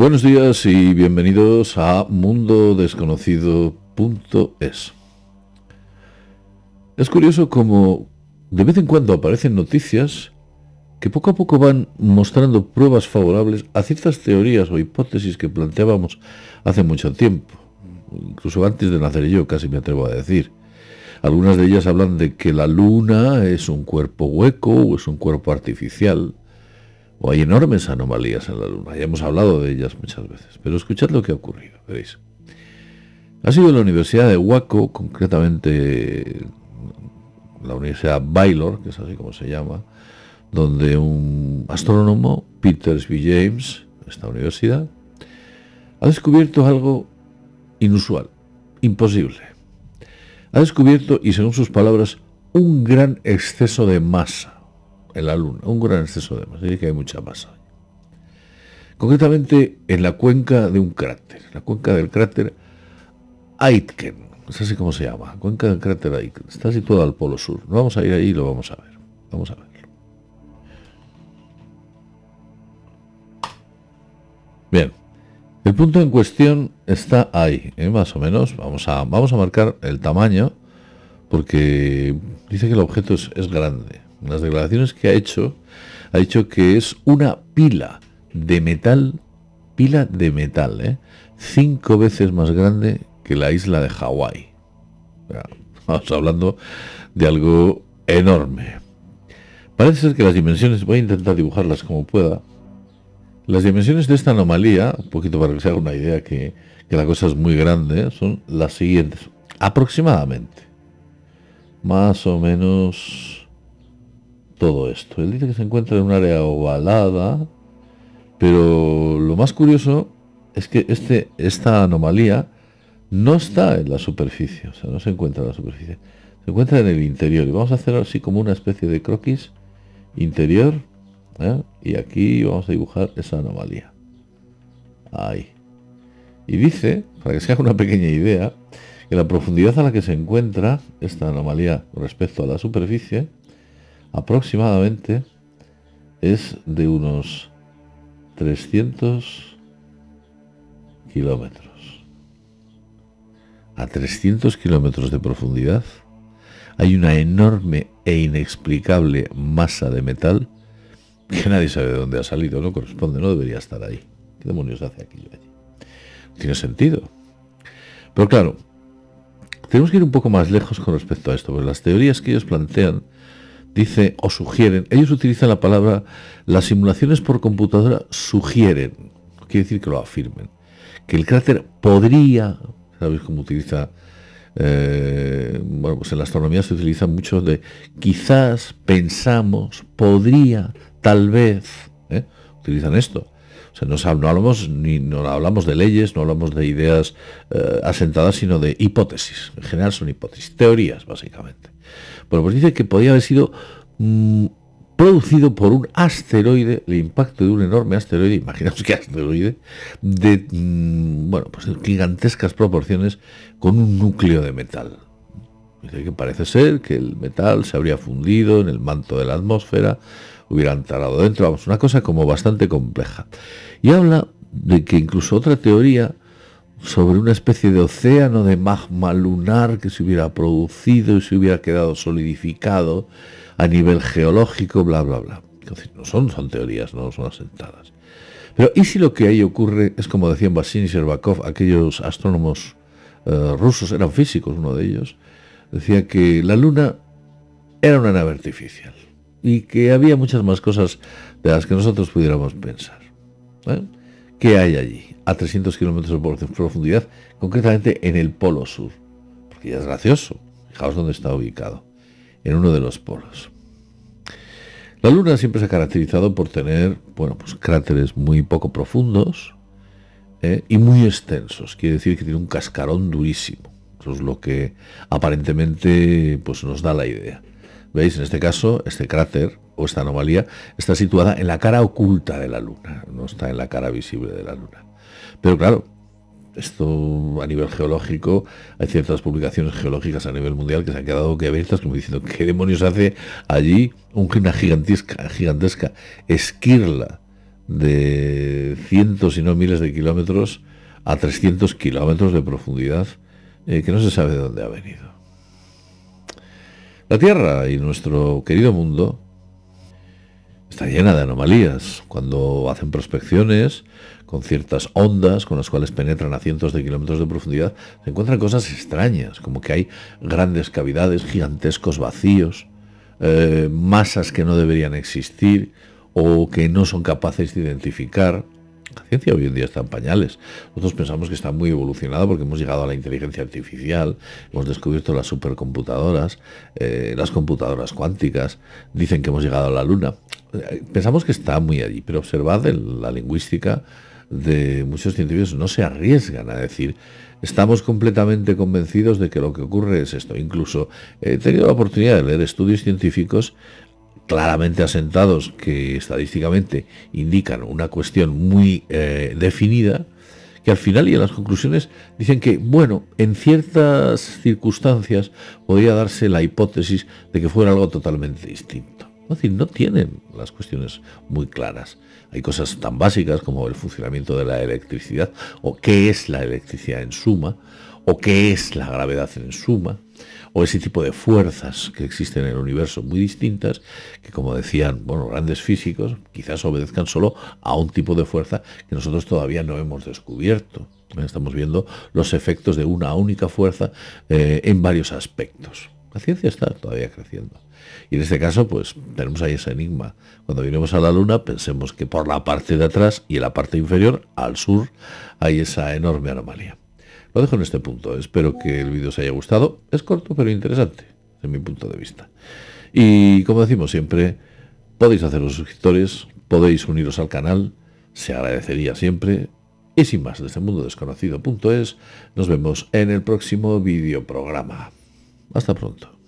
Buenos días y bienvenidos a mundodesconocido.es. Es curioso como de vez en cuando aparecen noticias que poco a poco van mostrando pruebas favorables a ciertas teorías o hipótesis que planteábamos hace mucho tiempo, incluso antes de nacer yo, casi me atrevo a decir. Algunas de ellas hablan de que la luna es un cuerpo hueco o es un cuerpo artificial, o hay enormes anomalías en la Luna. Ya hemos hablado de ellas muchas veces, pero escuchad lo que ha ocurrido, veréis. Ha sido la Universidad de Waco, concretamente la Universidad Baylor, que es así como se llama, donde un astrónomo, Peter B. James, esta universidad, ha descubierto algo inusual, imposible. Ha descubierto, y según sus palabras, un gran exceso de masa en la luna, un gran exceso de masa, y que hay mucha masa. Concretamente en la cuenca de un cráter, la cuenca del cráter Aitken, sé así cómo se llama, cuenca del cráter Aitken, está situada al polo sur. vamos a ir ahí lo vamos a ver, vamos a verlo. Bien, el punto en cuestión está ahí, ¿eh? más o menos. Vamos a, vamos a marcar el tamaño porque dice que el objeto es, es grande las declaraciones que ha hecho, ha dicho que es una pila de metal, pila de metal, ¿eh? cinco veces más grande que la isla de Hawái. Vamos hablando de algo enorme. Parece ser que las dimensiones, voy a intentar dibujarlas como pueda, las dimensiones de esta anomalía, un poquito para que se haga una idea que la cosa es muy grande, son las siguientes. Aproximadamente. Más o menos todo esto. Él dice que se encuentra en un área ovalada, pero lo más curioso es que este, esta anomalía no está en la superficie, o sea, no se encuentra en la superficie, se encuentra en el interior. Y vamos a hacer así como una especie de croquis interior, ¿eh? y aquí vamos a dibujar esa anomalía. Ahí. Y dice, para que se haga una pequeña idea, que la profundidad a la que se encuentra esta anomalía respecto a la superficie, aproximadamente es de unos 300 kilómetros. A 300 kilómetros de profundidad hay una enorme e inexplicable masa de metal que nadie sabe de dónde ha salido, no corresponde, no debería estar ahí. ¿Qué demonios hace aquello allí? tiene sentido. Pero claro, tenemos que ir un poco más lejos con respecto a esto, porque las teorías que ellos plantean dice o sugieren. Ellos utilizan la palabra, las simulaciones por computadora sugieren, quiere decir que lo afirmen, que el cráter podría, ¿sabéis cómo utiliza? Eh, bueno, pues en la astronomía se utiliza mucho de quizás, pensamos, podría, tal vez, ¿eh? utilizan esto. O sea, no, hablamos ni no hablamos de leyes, no hablamos de ideas eh, asentadas, sino de hipótesis. En general son hipótesis, teorías, básicamente. Bueno, pues dice que podía haber sido mm, producido por un asteroide, el impacto de un enorme asteroide, imaginaos que asteroide, de mm, bueno, pues gigantescas proporciones con un núcleo de metal. Dice que parece ser que el metal se habría fundido en el manto de la atmósfera, hubiera talado dentro, vamos, una cosa como bastante compleja. Y habla de que incluso otra teoría sobre una especie de océano de magma lunar que se hubiera producido y se hubiera quedado solidificado a nivel geológico, bla, bla, bla. no son, son teorías, no son asentadas. Pero ¿y si lo que ahí ocurre es como decían Basin y Serbakov, aquellos astrónomos eh, rusos, eran físicos uno de ellos, decía que la luna era una nave artificial y que había muchas más cosas de las que nosotros pudiéramos pensar. ¿eh? ¿Qué hay allí? A 300 kilómetros de profundidad, concretamente en el Polo Sur. Porque ya es gracioso. Fijaos dónde está ubicado. En uno de los polos. La Luna siempre se ha caracterizado por tener, bueno, pues cráteres muy poco profundos ¿eh? y muy extensos. Quiere decir que tiene un cascarón durísimo. Eso es lo que aparentemente pues, nos da la idea. ¿Veis? En este caso, este cráter o esta anomalía está situada en la cara oculta de la Luna, no está en la cara visible de la Luna. Pero claro, esto a nivel geológico, hay ciertas publicaciones geológicas a nivel mundial que se han quedado que abiertas como diciendo, ¿qué demonios hace allí una gigantesca, gigantesca esquirla de cientos y no miles de kilómetros a 300 kilómetros de profundidad eh, que no se sabe de dónde ha venido? La Tierra y nuestro querido mundo está llena de anomalías. Cuando hacen prospecciones con ciertas ondas con las cuales penetran a cientos de kilómetros de profundidad, se encuentran cosas extrañas, como que hay grandes cavidades, gigantescos vacíos, eh, masas que no deberían existir o que no son capaces de identificar, la ciencia hoy en día está en pañales. Nosotros pensamos que está muy evolucionada porque hemos llegado a la inteligencia artificial, hemos descubierto las supercomputadoras, eh, las computadoras cuánticas, dicen que hemos llegado a la luna. Eh, pensamos que está muy allí, pero observad en la lingüística de muchos científicos no se arriesgan a decir estamos completamente convencidos de que lo que ocurre es esto. Incluso eh, he tenido la oportunidad de leer estudios científicos claramente asentados que estadísticamente indican una cuestión muy eh, definida, que al final y en las conclusiones dicen que, bueno, en ciertas circunstancias podría darse la hipótesis de que fuera algo totalmente distinto. Es decir, no tienen las cuestiones muy claras. Hay cosas tan básicas como el funcionamiento de la electricidad, o qué es la electricidad en suma, o qué es la gravedad en suma, o ese tipo de fuerzas que existen en el universo muy distintas, que como decían bueno, grandes físicos, quizás obedezcan solo a un tipo de fuerza que nosotros todavía no hemos descubierto. Estamos viendo los efectos de una única fuerza eh, en varios aspectos. La ciencia está todavía creciendo. Y en este caso, pues tenemos ahí ese enigma. Cuando vinimos a la Luna, pensemos que por la parte de atrás y en la parte inferior, al sur, hay esa enorme anomalía. Lo dejo en este punto. Espero que el vídeo os haya gustado. Es corto pero interesante, en mi punto de vista. Y como decimos siempre, podéis los suscriptores, podéis uniros al canal, se agradecería siempre. Y sin más, desde mundodesconocido.es, nos vemos en el próximo videoprograma. Hasta pronto.